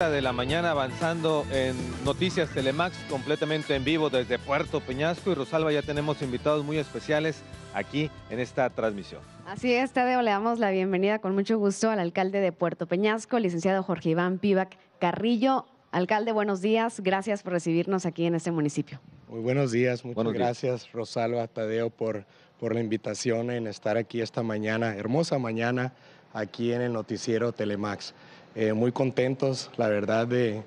de la mañana avanzando en Noticias Telemax, completamente en vivo desde Puerto Peñasco y Rosalba, ya tenemos invitados muy especiales aquí en esta transmisión. Así es, Tadeo, le damos la bienvenida con mucho gusto al alcalde de Puerto Peñasco, licenciado Jorge Iván Pivac Carrillo. Alcalde, buenos días, gracias por recibirnos aquí en este municipio. Muy buenos días, muchas gracias Rosalba, Tadeo, por, por la invitación en estar aquí esta mañana, hermosa mañana, aquí en el noticiero Telemax. Eh, muy contentos, la verdad, de,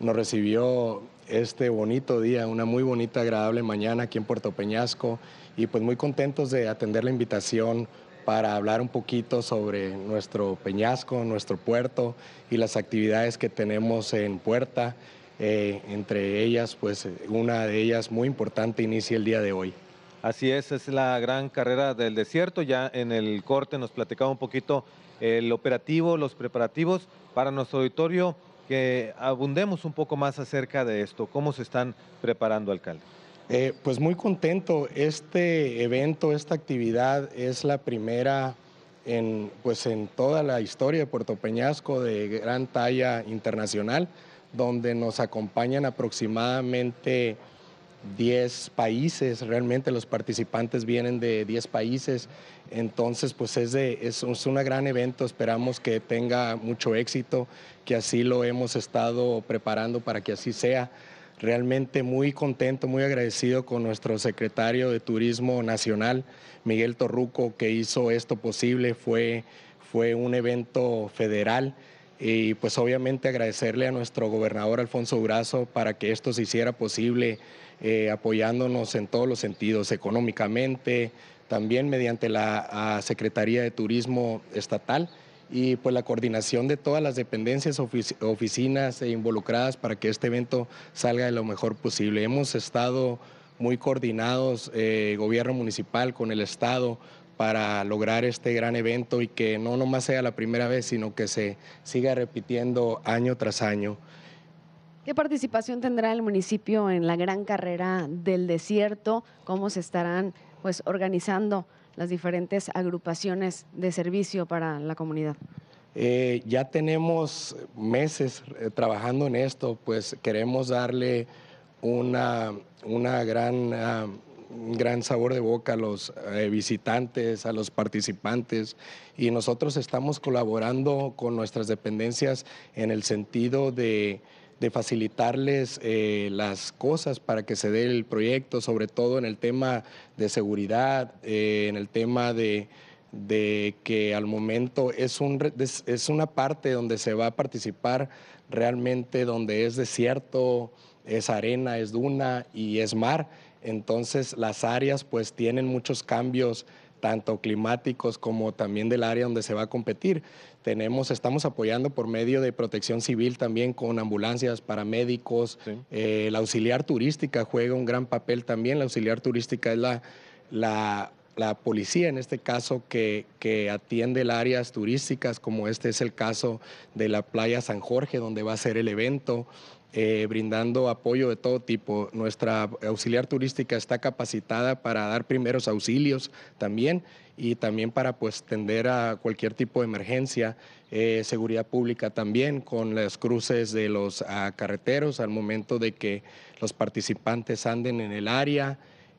nos recibió este bonito día, una muy bonita, agradable mañana aquí en Puerto Peñasco y pues muy contentos de atender la invitación para hablar un poquito sobre nuestro peñasco, nuestro puerto y las actividades que tenemos en Puerta. Eh, entre ellas, pues una de ellas muy importante inicia el día de hoy. Así es, es la gran carrera del desierto. Ya en el corte nos platicaba un poquito el operativo, los preparativos para nuestro auditorio, que abundemos un poco más acerca de esto, cómo se están preparando, alcalde. Eh, pues muy contento, este evento, esta actividad es la primera en, pues en toda la historia de Puerto Peñasco de gran talla internacional, donde nos acompañan aproximadamente 10 países, realmente los participantes vienen de 10 países, entonces pues es, de, es, un gran evento, esperamos que tenga mucho éxito, que así lo hemos estado preparando para que así sea. Realmente muy contento, muy agradecido con nuestro secretario de Turismo Nacional, Miguel Torruco, que hizo esto posible, fue, fue un evento federal y pues obviamente agradecerle a nuestro gobernador Alfonso Durazo para que esto se hiciera posible, eh, apoyándonos en todos los sentidos, económicamente, también mediante la Secretaría de Turismo Estatal y pues la coordinación de todas las dependencias, oficinas e involucradas para que este evento salga de lo mejor posible. Hemos estado muy coordinados, eh, gobierno municipal con el Estado, para lograr este gran evento y que no nomás sea la primera vez, sino que se siga repitiendo año tras año. ¿Qué participación tendrá el municipio en la gran carrera del desierto? ¿Cómo se estarán pues, organizando las diferentes agrupaciones de servicio para la comunidad? Eh, ya tenemos meses eh, trabajando en esto, pues queremos darle una, gran... Ah, un gran sabor de boca a los eh, visitantes, a los participantes y nosotros estamos colaborando con nuestras dependencias en el sentido de, facilitarles eh, las cosas para que se dé el proyecto, sobre todo en el tema de seguridad, eh, en el tema de, que al momento es, es una parte donde se va a participar realmente donde es desierto, es arena, es duna y es mar. Entonces las áreas pues tienen muchos cambios tanto climáticos como también del área donde se va a competir. Tenemos, estamos apoyando por medio de protección civil también con ambulancias, paramédicos. Eh, la auxiliar turística juega un gran papel también. La auxiliar turística es la, la la policía, en este caso, que, atiende las áreas turísticas, como este es el caso de la playa San Jorge, donde va a ser el evento, eh, brindando apoyo de todo tipo. Nuestra auxiliar turística está capacitada para dar primeros auxilios también y también para pues tender a cualquier tipo de emergencia, eh, seguridad pública también con las cruces de los ah, carreteros al momento de que los participantes anden en el área.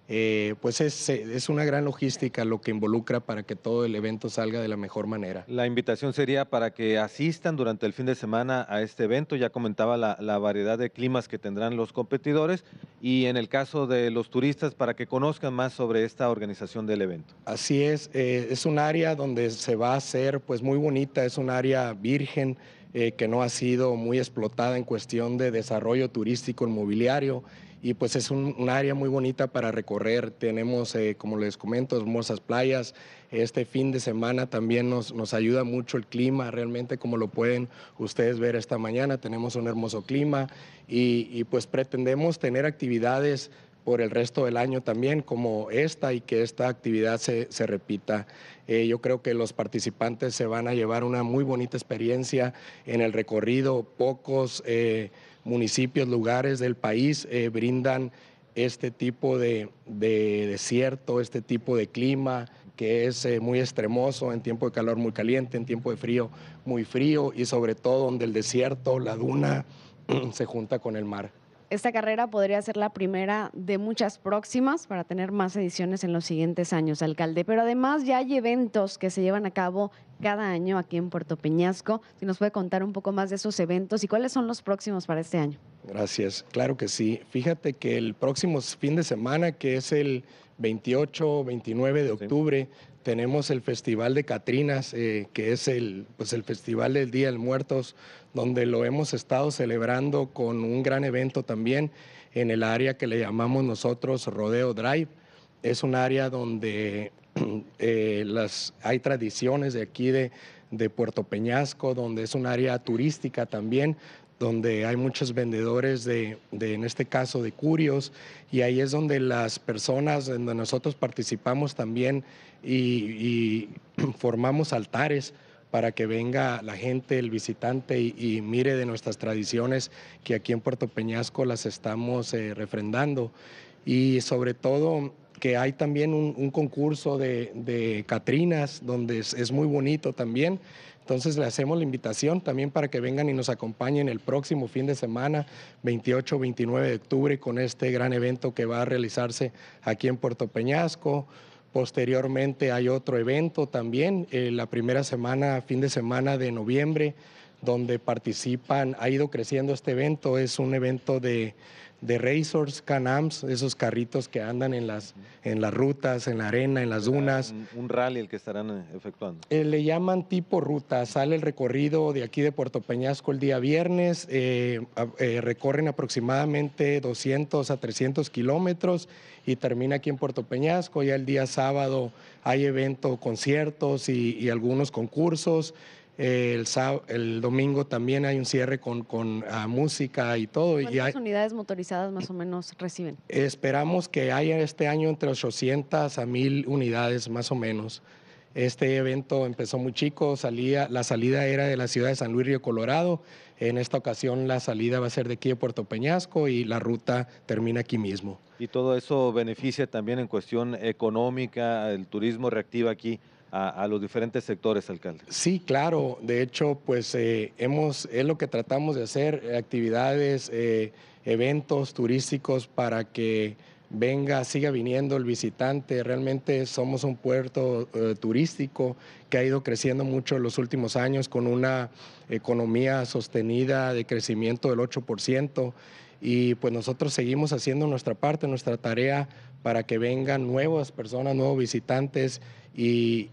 Eh, pues es, es, una gran logística lo que involucra para que todo el evento salga de la mejor manera. La invitación sería para que asistan durante el fin de semana a este evento. Ya comentaba la, variedad de climas que tendrán los competidores y en el caso de los turistas para que conozcan más sobre esta organización del evento. Así es, eh, es un área donde se va a hacer pues muy bonita, es un área virgen. Eh, que no ha sido muy explotada en cuestión de desarrollo turístico inmobiliario y pues es un, área muy bonita para recorrer. Tenemos, eh, como les comento, hermosas playas. Este fin de semana también nos, nos ayuda mucho el clima, realmente como lo pueden ustedes ver esta mañana, tenemos un hermoso clima y, pues pretendemos tener actividades por el resto del año también, como esta, y que esta actividad se, repita. Eh, yo creo que los participantes se van a llevar una muy bonita experiencia en el recorrido. Pocos eh, municipios, lugares del país eh, brindan este tipo de, desierto, este tipo de clima que es eh, muy extremoso, en tiempo de calor muy caliente, en tiempo de frío muy frío y sobre todo donde el desierto, la duna, se junta con el mar. Esta carrera podría ser la primera de muchas próximas para tener más ediciones en los siguientes años, alcalde. Pero además ya hay eventos que se llevan a cabo cada año aquí en Puerto Peñasco. Si nos puede contar un poco más de esos eventos y cuáles son los próximos para este año. Gracias, claro que sí. Fíjate que el próximo fin de semana, que es el 28, 29 de octubre, tenemos el Festival de Catrinas, eh, que es el, pues el Festival del Día del Muertos, donde lo hemos estado celebrando con un gran evento también en el área que le llamamos nosotros Rodeo Drive. Es un área donde eh, las, hay tradiciones de aquí de, de Puerto Peñasco, donde es un área turística también, donde hay muchos vendedores de, en este caso, de curios, y ahí es donde las personas, donde nosotros participamos también y, formamos altares para que venga la gente, el visitante y, mire de nuestras tradiciones que aquí en Puerto Peñasco las estamos eh, refrendando. Y sobre todo que hay también un, concurso de, Catrinas, donde es, muy bonito también. Entonces le hacemos la invitación también para que vengan y nos acompañen el próximo fin de semana, 28-29 de octubre, con este gran evento que va a realizarse aquí en Puerto Peñasco. Posteriormente hay otro evento también, eh, la primera semana, fin de semana de noviembre, donde participan, ha ido creciendo este evento, es un evento de, de racers, canams, esos carritos que andan en las, en las rutas, en la arena, en las dunas. Un, rally el que estarán eh, efectuando. Eh, le llaman tipo ruta, sale el recorrido de aquí de Puerto Peñasco el día viernes, eh, recorren aproximadamente 200 a 300 kilómetros y termina aquí en Puerto Peñasco, ya el día sábado hay evento, conciertos y algunos concursos. El, el domingo también hay un cierre con, ah, música y todo. ¿Cuántas y hay, unidades motorizadas más o menos reciben? Esperamos que haya este año entre 800 a 1000 unidades más o menos. Este evento empezó muy chico, salía, la salida era de la ciudad de San Luis Río Colorado, en esta ocasión la salida va a ser de aquí de Puerto Peñasco y la ruta termina aquí mismo. Y todo eso beneficia también en cuestión económica, el turismo reactiva aquí a, los diferentes sectores, alcalde. Sí, claro. De hecho, pues eh, hemos, es lo que tratamos de hacer, eh, actividades, eh, eventos turísticos para que venga, siga viniendo el visitante. Realmente somos un puerto turístico que ha ido creciendo mucho en los últimos años con una economía sostenida de crecimiento del 8% y pues nosotros seguimos haciendo nuestra parte, nuestra tarea para que vengan nuevas personas, nuevos visitantes y,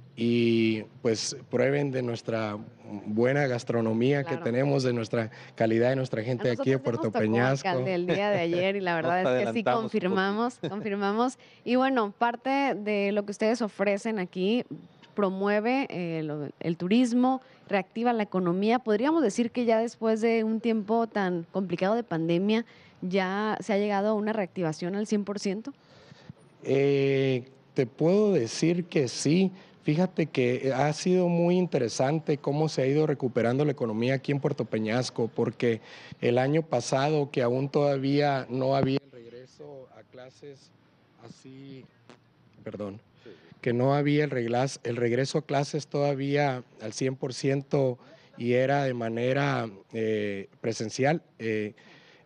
pues prueben de nuestra buena gastronomía que tenemos, de nuestra calidad de nuestra gente aquí de Puerto Peñasco. el día de ayer y la verdad es que sí confirmamos, confirmamos. Y bueno, parte de lo que ustedes ofrecen aquí promueve el, eh, el turismo, reactiva la economía. Podríamos decir que ya después de un tiempo tan complicado de pandemia, ya se ha llegado a una reactivación al 100%. Eh, te puedo decir que sí. Fíjate que ha sido muy interesante cómo se ha ido recuperando la economía aquí en Puerto Peñasco, porque el año pasado, que aún todavía no había el regreso a clases así, perdón, que no había el, reglas, el regreso a clases todavía al 100% y era de manera eh, presencial. Eh,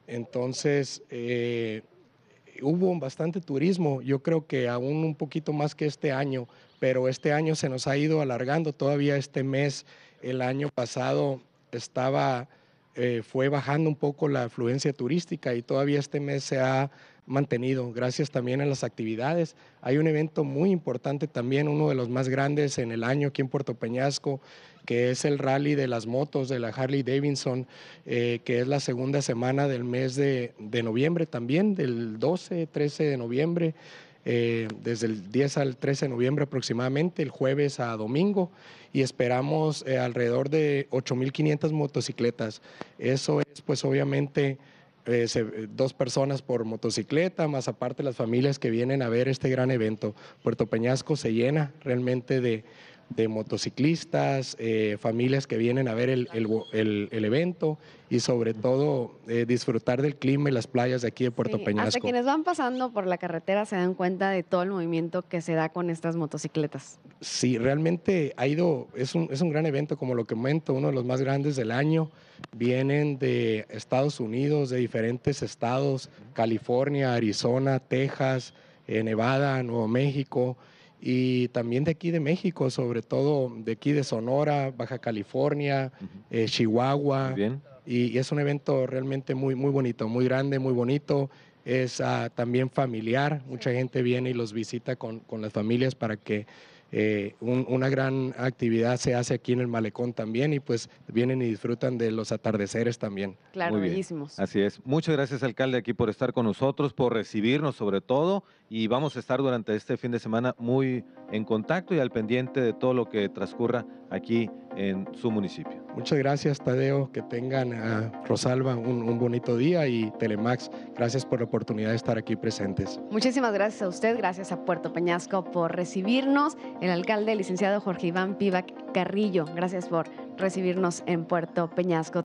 entonces, eh, hubo bastante turismo, yo creo que aún un poquito más que este año, pero este año se nos ha ido alargando todavía este mes. El año pasado estaba eh, fue bajando un poco la afluencia turística y todavía este mes se ha mantenido, gracias también a las actividades. Hay un evento muy importante también, uno de los más grandes en el año aquí en Puerto Peñasco, que es el rally de las motos de la Harley Davidson, eh, que es la segunda semana del mes de, de noviembre también, del 12, 13 de noviembre. Eh, desde el 10 al 13 de noviembre aproximadamente, el jueves a domingo, y esperamos eh, alrededor de 8.500 motocicletas. Eso es pues obviamente... Eh, dos personas por motocicleta, más aparte las familias que vienen a ver este gran evento. Puerto Peñasco se llena realmente de, de motociclistas, eh, familias que vienen a ver el, evento y sobre todo eh, disfrutar del clima y las playas de aquí de Puerto Peñasco. Hasta quienes van pasando por la carretera se dan cuenta de todo el movimiento que se da con estas motocicletas. Sí, realmente ha ido, es un, gran evento, como lo que comento, uno de los más grandes del año. Vienen de Estados Unidos, de diferentes estados, California, Arizona, Texas, eh, Nevada, Nuevo México y también de aquí de México, sobre todo de aquí de Sonora, Baja California, eh, Chihuahua. Y, es un evento realmente muy, muy bonito, muy grande, muy bonito. Es ah, también familiar, mucha gente viene y los visita con, con las familias para que eh, una gran actividad se hace aquí en el malecón también y pues vienen y disfrutan de los atardeceres también. Claro, bellísimos. Así es. Muchas gracias, alcalde, aquí por estar con nosotros, por recibirnos sobre todo y vamos a estar durante este fin de semana muy en contacto y al pendiente de todo lo que transcurra aquí en su municipio. Muchas gracias, Tadeo. Que tengan a ah, Rosalba un, bonito día y Telemax, gracias por la oportunidad de estar aquí presentes. Muchísimas gracias a usted, gracias a Puerto Peñasco por recibirnos. El alcalde, licenciado Jorge Iván Pivac Carrillo, gracias por recibirnos en Puerto Peñasco.